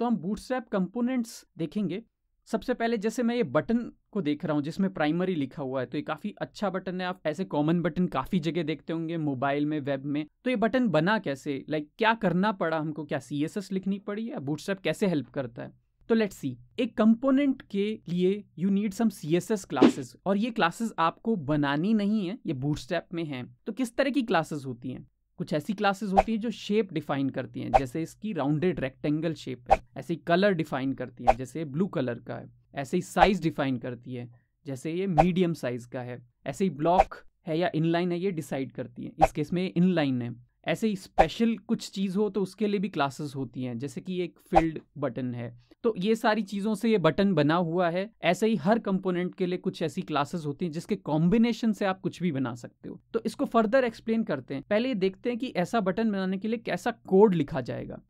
तो हम bootstrap components देखेंगे सबसे पहले जैसे मैं ये बटन को देख रहा हूँ जिसमें प्राइमरी लिखा हुआ है तो ये काफ़ी अच्छा बटन है आप ऐसे कॉमन बटन काफ़ी जगह देखते होंगे मोबाइल में वेब में तो ये बटन बना कैसे लाइक like, क्या करना पड़ा हमको क्या सी लिखनी पड़ी या बूटस्ट्रैप कैसे हेल्प करता है तो लेट्स सी एक कंपोनेंट के लिए you need some C S S classes और ये क्लासेस आपको बनानी नहीं है ये बूटस्टैप में हैं तो किस तरह की क्लासेस होती हैं कुछ ऐसी क्लासेस होती हैं जो शेप डिफाइन करती हैं जैसे इसकी राउंडेड रेक्टेंगल शेप है ऐसे ही कलर डिफाइन करती हैं जैसे ब्लू कलर का है ऐसे ही साइज डिफाइन करती है जैसे ये मीडियम साइज का है ऐसे ही ब्लॉक है या इनलाइन है ये डिसाइड करती है इस केस में इनलाइन है ऐसे ही स्पेशल कुछ चीज़ हो तो उसके लिए भी क्लासेस होती हैं जैसे कि एक फील्ड बटन है तो ये सारी चीज़ों से ये बटन बना हुआ है ऐसे ही हर कंपोनेंट के लिए कुछ ऐसी क्लासेस होती हैं जिसके कॉम्बिनेशन से आप कुछ भी बना सकते हो तो इसको फर्दर एक्सप्लेन करते हैं पहले ये देखते हैं कि ऐसा बटन बनाने के लिए कैसा कोड लिखा जाएगा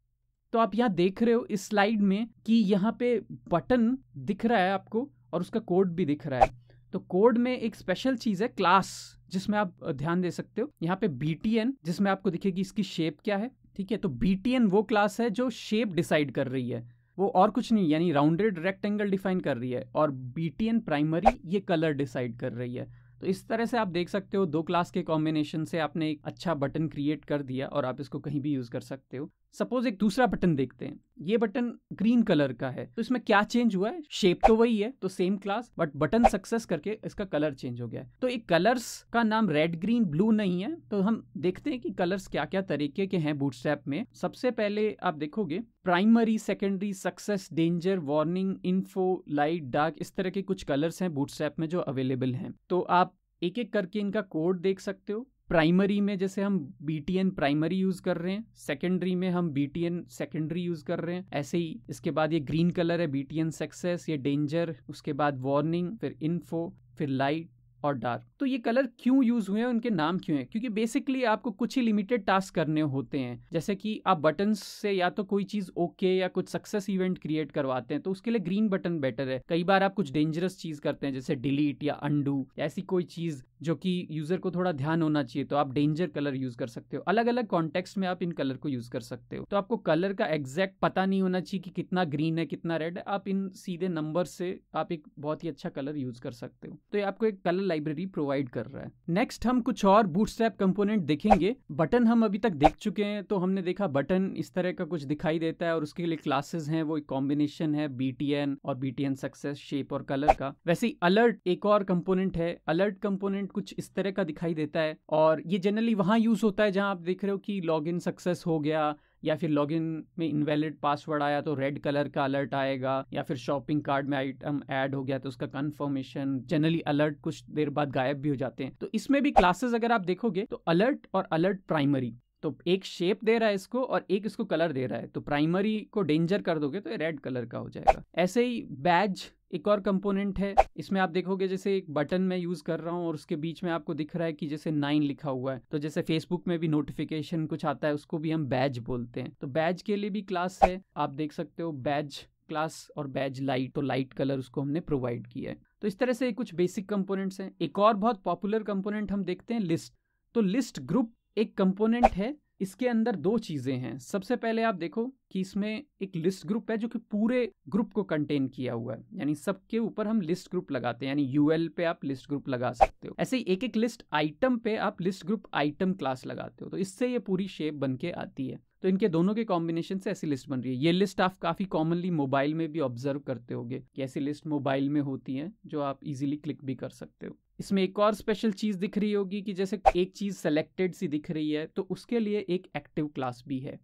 तो आप यहाँ देख रहे हो इस स्लाइड में कि यहाँ पे बटन दिख रहा है आपको और उसका कोड भी दिख रहा है तो कोड में एक स्पेशल चीज़ है क्लास जिसमें आप ध्यान दे सकते हो यहाँ पे बी जिसमें आपको दिखेगी इसकी शेप क्या है ठीक है तो बी वो क्लास है जो शेप डिसाइड कर रही है वो और कुछ नहीं यानी राउंडेड रेक्टेंगल डिफाइन कर रही है और बी प्राइमरी ये कलर डिसाइड कर रही है तो इस तरह से आप देख सकते हो दो क्लास के कॉम्बिनेशन से आपने एक अच्छा बटन क्रिएट कर दिया और आप इसको कहीं भी यूज़ कर सकते हो सपोज एक दूसरा बटन देखते हैं ये बटन ग्रीन कलर का है तो इसमें क्या चेंज हुआ है शेप तो वही है तो same class but button success करके इसका कलर चेंज हो गया है तो एक कलर्स का नाम रेड ग्रीन ब्लू नहीं है तो हम देखते हैं कि कलर्स क्या क्या तरीके के हैं बूट में सबसे पहले आप देखोगे primary secondary success danger warning info light dark इस तरह के कुछ कलर्स हैं बूट में जो अवेलेबल हैं तो आप एक एक करके इनका कोड देख सकते हो प्राइमरी में जैसे हम B T N primary use कर रहे हैं सेकेंडरी में हम B T N secondary use कर रहे हैं ऐसे ही इसके बाद ये ग्रीन कलर है बी टी एन सक्सेस ये डेंजर उसके बाद वार्निंग फिर इन्फो फिर लाइट और डार्क तो ये कलर क्यों यूज़ हुए हैं उनके नाम क्यों हैं क्योंकि बेसिकली आपको कुछ ही लिमिटेड टास्क करने होते हैं जैसे कि आप बटन से या तो कोई चीज़ ओके okay या कुछ सक्सेस इवेंट क्रिएट करवाते हैं तो उसके लिए ग्रीन बटन बेटर है कई बार आप कुछ डेंजरस चीज़ करते हैं जैसे डिलीट या अंडू ऐसी कोई चीज़ जो कि यूज़र को थोड़ा ध्यान होना चाहिए तो आप डेंजर कलर यूज़ कर सकते हो अलग अलग कॉन्टेक्स्ट में आप इन कलर को यूज़ कर सकते हो तो आपको कलर का एग्जैक्ट पता नहीं होना चाहिए कि कितना ग्रीन है कितना रेड है आप इन सीधे नंबर से आप एक बहुत ही अच्छा कलर यूज़ कर सकते हो तो ये आपको एक कलर लाइब्रेरी प्रोवाइड कर रहा है नेक्स्ट हम कुछ और बूटस्ट्रैप कंपोनेंट देखेंगे बटन हम अभी तक देख चुके हैं तो हमने देखा बटन इस तरह का कुछ दिखाई देता है और उसके लिए क्लासेस हैं वो एक कॉम्बिनेशन है बीटीएन और बीटीएन सक्सेस शेप और कलर का वैसे ही अलर्ट एक और कंपोनेंट है अलर्ट कंपोनेंट कुछ इस तरह का दिखाई देता है और ये जनरली वहां यूज होता है जहां आप देख रहे हो कि लॉग सक्सेस हो गया या फिर लॉगिन में इनवैलिड पासवर्ड आया तो रेड कलर का अलर्ट आएगा या फिर शॉपिंग कार्ड में आइटम ऐड हो गया तो उसका कंफर्मेशन जनरली अलर्ट कुछ देर बाद गायब भी हो जाते हैं तो इसमें भी क्लासेस अगर आप देखोगे तो अलर्ट और अलर्ट प्राइमरी तो एक शेप दे रहा है इसको और एक इसको कलर दे रहा है तो प्राइमरी को डेंजर कर दोगे तो ये रेड कलर का हो जाएगा ऐसे ही बैज एक और कंपोनेंट है इसमें आप देखोगे जैसे एक बटन मैं यूज़ कर रहा हूँ और उसके बीच में आपको दिख रहा है कि जैसे नाइन लिखा हुआ है तो जैसे फेसबुक में भी नोटिफिकेशन कुछ आता है उसको भी हम बैज बोलते हैं तो बैज के लिए भी क्लास है आप देख सकते हो बैज क्लास और बैज लाइट तो लाइट कलर उसको हमने प्रोवाइड किया है तो इस तरह से कुछ बेसिक कंपोनेंट्स हैं एक और बहुत पॉपुलर कंपोनेंट हम देखते हैं लिस्ट तो लिस्ट ग्रुप एक कंपोनेंट है इसके अंदर दो चीज़ें हैं सबसे पहले आप देखो कि इसमें एक लिस्ट ग्रुप है जो कि पूरे ग्रुप को कंटेन किया हुआ है यानी सबके ऊपर हम लिस्ट ग्रुप लगाते हैं यानी यूएल पे आप लिस्ट ग्रुप लगा सकते हो ऐसे ही एक एक लिस्ट आइटम पे आप लिस्ट ग्रुप आइटम क्लास लगाते हो तो इससे ये पूरी शेप बन के आती है तो इनके दोनों के कॉम्बिनेशन से ऐसी लिस्ट बन रही है ये लिस्ट आप काफ़ी कॉमनली मोबाइल में भी ऑब्जर्व करते होगे कि ऐसी लिस्ट मोबाइल में होती है जो आप इजीली क्लिक भी कर सकते हो इसमें एक और स्पेशल चीज़ दिख रही होगी कि जैसे एक चीज़ सेलेक्टेड सी दिख रही है तो उसके लिए एक एक्टिव क्लास भी है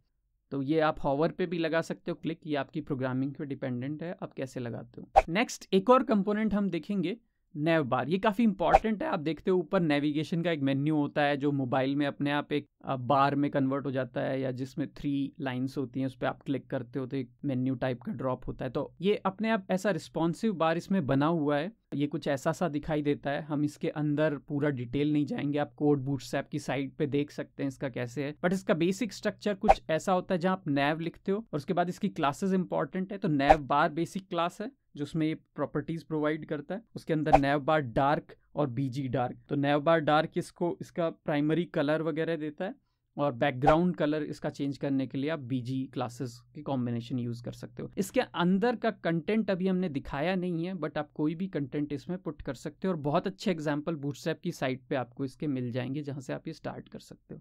तो ये आप हॉवर पे भी लगा सकते हो क्लिक ये आपकी प्रोग्रामिंग पे डिपेंडेंट है आप कैसे लगाते हो नेक्स्ट एक और कंपोनेंट हम देखेंगे नेव बार ये काफ़ी इंपॉर्टेंट है आप देखते हो ऊपर नेविगेशन का एक मेन्यू होता है जो मोबाइल में अपने आप एक बार में कन्वर्ट हो जाता है या जिसमें थ्री लाइंस होती हैं उस पर आप क्लिक करते हो तो एक मेन्यू टाइप का ड्रॉप होता है तो ये अपने आप ऐसा रिस्पॉन्सिव बार इसमें बना हुआ है ये कुछ ऐसा सा दिखाई देता है हम इसके अंदर पूरा डिटेल नहीं जाएंगे आप कोड से की साइट पे देख सकते हैं इसका कैसे है बट इसका बेसिक स्ट्रक्चर कुछ ऐसा होता है जहाँ आप नैव लिखते हो और उसके बाद इसकी क्लासेस इंपॉर्टेंट है तो नैव बार बेसिक क्लास है जो उसमें ये प्रॉपर्टीज़ प्रोवाइड करता है उसके अंदर नैव बार डार्क और बीजी डार्क तो नैव बार डार्क इसको इसका प्राइमरी कलर वगैरह देता है और बैकग्राउंड कलर इसका चेंज करने के लिए आप बीजी क्लासेस के कॉम्बिनेशन यूज़ कर सकते हो इसके अंदर का कंटेंट अभी हमने दिखाया नहीं है बट आप कोई भी कंटेंट इसमें पुट कर सकते हो और बहुत अच्छे एग्जाम्पल बूटसैप की साइट पे आपको इसके मिल जाएंगे जहां से आप ये स्टार्ट कर सकते हो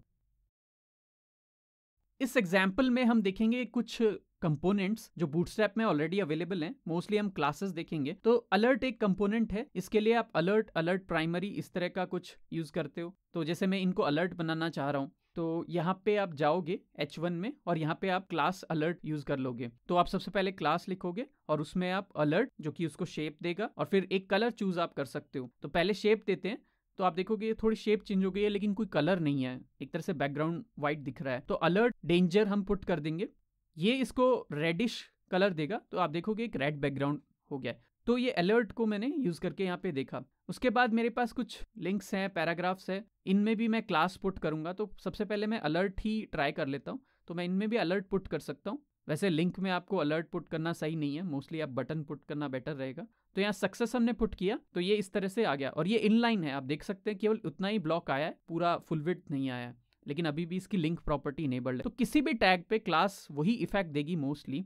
इस एग्जाम्पल में हम देखेंगे कुछ कंपोनेंट्स जो बूटस्ट्रैप में ऑलरेडी अवेलेबल हैं मोस्टली हम क्लासेस देखेंगे तो अलर्ट एक कंपोनेंट है इसके लिए आप अलर्ट अलर्ट प्राइमरी इस तरह का कुछ यूज करते हो तो जैसे मैं इनको अलर्ट बनाना चाह रहा हूँ तो यहाँ पे आप जाओगे H1 में और यहाँ पे आप क्लास अलर्ट यूज कर लोगे तो आप सबसे पहले क्लास लिखोगे और उसमें आप अलर्ट जो कि उसको शेप देगा और फिर एक कलर चूज आप कर सकते हो तो पहले शेप देते हैं तो आप देखोगे थोड़ी शेप चेंज हो गई है लेकिन कोई कलर नहीं है एक तरह से बैकग्राउंड व्हाइट दिख रहा है तो अलर्ट डेंजर हम पुट कर देंगे ये इसको रेडिश कलर देगा तो आप देखोगे एक रेड बैकग्राउंड हो गया तो ये अलर्ट को मैंने यूज़ करके यहाँ पे देखा उसके बाद मेरे पास कुछ लिंक्स हैं पैराग्राफ्स हैं इनमें भी मैं क्लास पुट करूंगा तो सबसे पहले मैं अलर्ट ही ट्राई कर लेता हूँ तो मैं इनमें भी अलर्ट पुट कर सकता हूँ वैसे लिंक में आपको अलर्ट पुट करना सही नहीं है मोस्टली आप बटन पुट करना बेटर रहेगा तो यहाँ सक्सेस हमने पुट किया तो ये इस तरह से आ गया और ये इनलाइन है आप देख सकते हैं केवल उतना ही ब्लॉक आया है पूरा फुल नहीं आया है लेकिन अभी भी इसकी लिंक प्रॉपर्टी इनेबल्ड है तो किसी भी टैग पे क्लास वही इफेक्ट देगी मोस्टली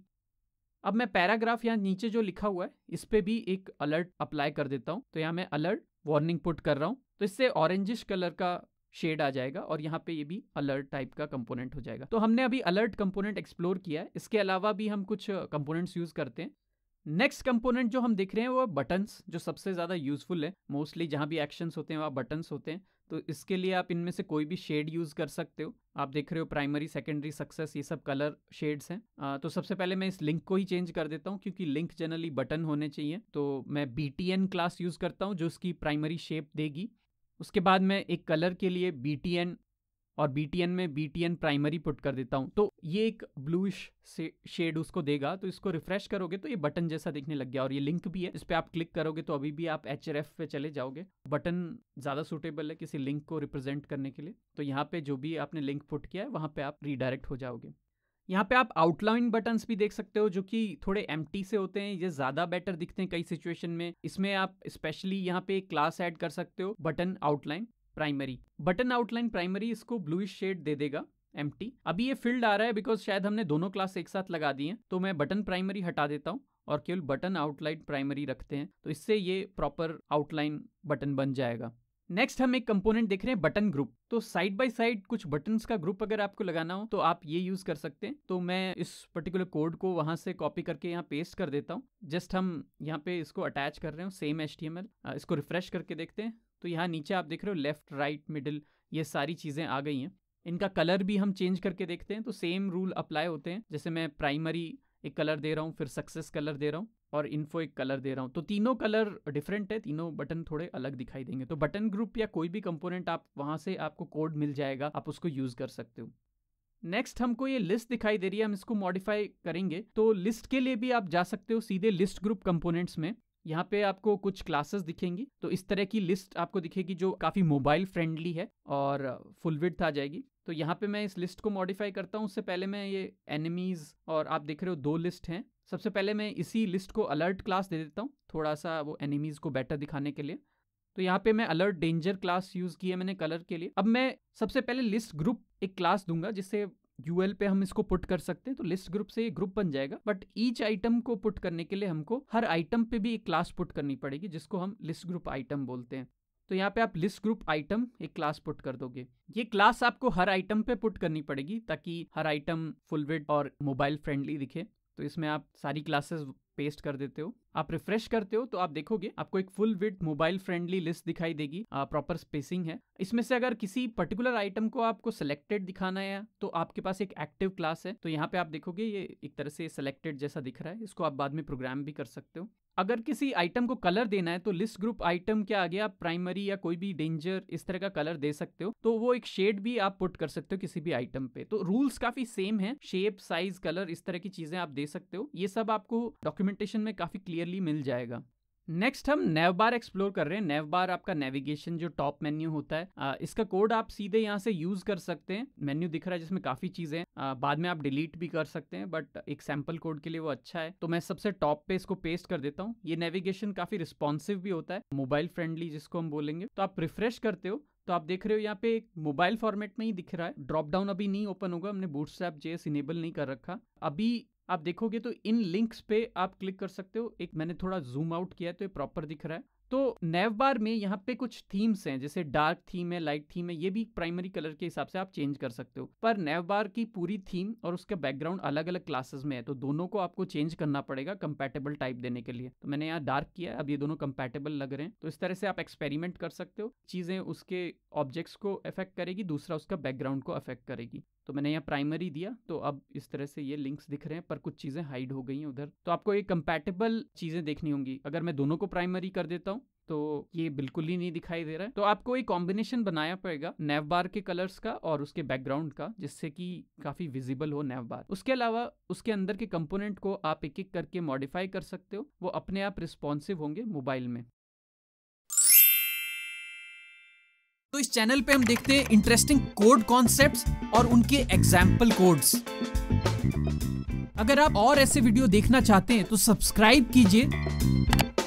अब मैं पैराग्राफ यहाँ नीचे जो लिखा हुआ है इस पर भी एक अलर्ट अप्लाई कर देता हूँ तो यहाँ मैं अलर्ट वार्निंग पुट कर रहा हूँ तो इससे ऑरेंजिश कलर का शेड आ जाएगा और यहाँ पे ये भी अलर्ट टाइप का कंपोनेंट हो जाएगा तो हमने अभी अलर्ट कंपोनेंट एक्सप्लोर किया है इसके अलावा भी हम कुछ कंपोनेंट्स यूज़ करते हैं नेक्स्ट कंपोनेंट जो हम देख रहे हैं वो बटन्स जो सबसे ज़्यादा यूजफुल है मोस्टली जहाँ भी एक्शंस होते हैं वहाँ बटन्स होते हैं तो इसके लिए आप इनमें से कोई भी शेड यूज़ कर सकते हो आप देख रहे हो प्राइमरी सेकेंडरी सक्सेस ये सब कलर शेड्स हैं आ, तो सबसे पहले मैं इस लिंक को ही चेंज कर देता हूँ क्योंकि लिंक जनरली बटन होने चाहिए तो मैं बी क्लास यूज़ करता हूँ जो उसकी प्राइमरी शेप देगी उसके बाद मैं एक कलर के लिए बी और बी में B T N primary put कर देता हूँ तो ये एक ब्लूश शेड उसको देगा तो इसको रिफ्रेश करोगे तो ये बटन जैसा दिखने लग गया और ये लिंक भी है इस पर आप क्लिक करोगे तो अभी भी आप एच एफ पे चले जाओगे बटन ज़्यादा सुटेबल है किसी लिंक को रिप्रेजेंट करने के लिए तो यहाँ पे जो भी आपने लिंक पुट किया है वहाँ पे आप रीडायरेक्ट हो जाओगे यहाँ पे आप आउटलाइन बटन्स भी देख सकते हो जो कि थोड़े एम से होते हैं ये ज़्यादा बेटर दिखते हैं कई सिचुएशन में इसमें आप स्पेशली यहाँ पे क्लास ऐड कर सकते हो button outline primary button outline primary इसको ब्लूइश शेड दे देगा एम अभी ये फील्ड आ रहा है बिकॉज शायद हमने दोनों क्लास एक साथ लगा दी है तो मैं बटन प्राइमरी हटा देता हूँ और केवल बटन आउटलाइन प्राइमरी रखते हैं तो इससे ये प्रॉपर आउटलाइन बटन बन जाएगा नेक्स्ट हम एक कंपोनेंट देख रहे हैं बटन ग्रुप तो साइड बाय साइड कुछ बटन का ग्रुप अगर आपको लगाना हो तो आप ये यूज कर सकते हैं तो मैं इस पर्टिकुलर कोड को वहां से कॉपी करके यहाँ पेस्ट कर देता हूँ जस्ट हम यहाँ पे इसको अटैच कर रहे हो सेम एच इसको रिफ्रेश करके देखते हैं तो यहाँ नीचे आप देख रहे हो लेफ़्ट राइट मिडिल ये सारी चीज़ें आ गई हैं इनका कलर भी हम चेंज करके देखते हैं तो सेम रूल अप्लाई होते हैं जैसे मैं प्राइमरी एक कलर दे रहा हूँ फिर सक्सेस कलर दे रहा हूँ और इन्फो एक कलर दे रहा हूँ तो तीनों कलर डिफरेंट है तीनों बटन थोड़े अलग दिखाई देंगे तो बटन ग्रुप या कोई भी कंपोनेंट आप वहाँ से आपको कोड मिल जाएगा आप उसको यूज़ कर सकते हो नेक्स्ट हमको ये लिस्ट दिखाई दे रही है हम इसको मॉडिफाई करेंगे तो लिस्ट के लिए भी आप जा सकते हो सीधे लिस्ट ग्रुप कंपोनेंट्स में यहाँ पे आपको कुछ क्लासेस दिखेंगी तो इस तरह की लिस्ट आपको दिखेगी जो काफ़ी मोबाइल फ्रेंडली है और फुल विड्थ आ जाएगी तो यहाँ पे मैं इस लिस्ट को मॉडिफाई करता हूँ उससे पहले मैं ये एनिमीज़ और आप देख रहे हो दो लिस्ट हैं सबसे पहले मैं इसी लिस्ट को अलर्ट क्लास दे देता हूँ थोड़ा सा वो एनिमीज़ को बेटर दिखाने के लिए तो यहाँ पे मैं अलर्ट डेंजर क्लास यूज़ की है मैंने कलर के लिए अब मैं सबसे पहले लिस्ट ग्रुप एक क्लास दूंगा जिससे यूएल पे हम इसको पुट कर सकते हैं तो लिस्ट ग्रुप से ये ग्रुप बन जाएगा बट ईच आइटम को पुट करने के लिए हमको हर आइटम पे भी एक क्लास पुट करनी पड़ेगी जिसको हम लिस्ट ग्रुप आइटम बोलते हैं तो यहाँ पे आप लिस्ट ग्रुप आइटम एक क्लास पुट कर दोगे ये क्लास आपको हर आइटम पे पुट करनी पड़ेगी ताकि हर आइटम फुल और मोबाइल फ्रेंडली दिखे तो इसमें आप सारी क्लासेस पेस्ट कर देते हो आप रिफ्रेश करते हो तो आप देखोगे आपको एक full with mobile friendly list दिखाई देगी प्रॉपर स्पेसिंग है इसमें से अगर किसी पर्टिकुलर आइटम को आपको सिलेक्टेड दिखाना है तो आपके पास एक एक्टिव क्लास है तो यहाँ पे आप देखोगे ये एक तरह से सिलेक्टेड जैसा दिख रहा है इसको आप बाद में प्रोग्राम भी कर सकते हो अगर किसी आइटम को कलर देना है तो लिस्ट ग्रुप आइटम के आगे आप प्राइमरी या कोई भी डेंजर इस तरह का कलर दे सकते हो तो वो एक शेड भी आप पुट कर सकते हो किसी भी आइटम पे तो रूल्स काफी सेम है शेप साइज कलर इस तरह की चीजें आप दे सकते हो ये सब आपको डॉक्यूमेंटेशन में काफी क्लियरली मिल जाएगा नेक्स्ट हम नेव बार एक्सप्लोर कर रहे हैं नेव बार आपका नेविगेशन जो टॉप मेन्यू होता है आ, इसका कोड आप सीधे यहाँ से यूज कर सकते हैं मेन्यू दिख रहा है जिसमें काफी चीजें बाद में आप डिलीट भी कर सकते हैं बट एक सैम्पल कोड के लिए वो अच्छा है तो मैं सबसे टॉप पे इसको पेस्ट कर देता हूँ ये नेविगेशन काफी रिस्पॉन्सिव भी होता है मोबाइल फ्रेंडली जिसको हम बोलेंगे तो आप रिफ्रेश करते हो तो आप देख रहे हो यहाँ पे एक मोबाइल फॉर्मेट में ही दिख रहा है ड्रॉप डाउन अभी नहीं ओपन होगा हमने बूट स्टैप जेएस इनेबल नहीं कर रखा अभी आप देखोगे तो इन लिंक्स पे आप क्लिक कर सकते हो एक मैंने थोड़ा जूम आउट किया है तो ये प्रॉपर दिख रहा है तो नेव बार में यहाँ पे कुछ थीम्स हैं जैसे डार्क थीम है लाइट थीम है ये भी प्राइमरी कलर के हिसाब से आप चेंज कर सकते हो पर नेव बार की पूरी थीम और उसका बैकग्राउंड अलग अलग क्लासेस में है तो दोनों को आपको चेंज करना पड़ेगा कंपेटेबल टाइप देने के लिए तो मैंने यहाँ डार्क किया अब ये दोनों कंपेटेबल लग रहे हैं तो इस तरह से आप एक्सपेरिमेंट कर सकते हो चीज़ें उसके ऑब्जेक्ट्स को अफेक्ट करेगी दूसरा उसका बैकग्राउंड को अफेक्ट करेगी तो मैंने यहाँ प्राइमरी दिया तो अब इस तरह से ये लिंक्स दिख रहे हैं पर कुछ चीज़ें हाइड हो गई हैं उधर तो आपको ये कंपेटेबल चीज़ें देखनी होंगी अगर मैं दोनों को प्राइमरी कर देता हूँ तो ये बिल्कुल ही नहीं दिखाई दे रहा है तो आपको एक कॉम्बिनेशन बनाया पड़ेगा नेव बार के कलर्स का और उसके बैकग्राउंड का जिससे कि काफी विजिबल हो नेव बार उसके अलावा उसके अंदर के कंपोनेंट को आप एक एक करके मॉडिफाई कर सकते हो वो अपने आप रिस्पॉन्सिव होंगे मोबाइल में तो इस चैनल पे हम देखते हैं इंटरेस्टिंग कोड कॉन्सेप्ट्स और उनके एग्जाम्पल कोड्स अगर आप और ऐसे वीडियो देखना चाहते हैं तो सब्सक्राइब कीजिए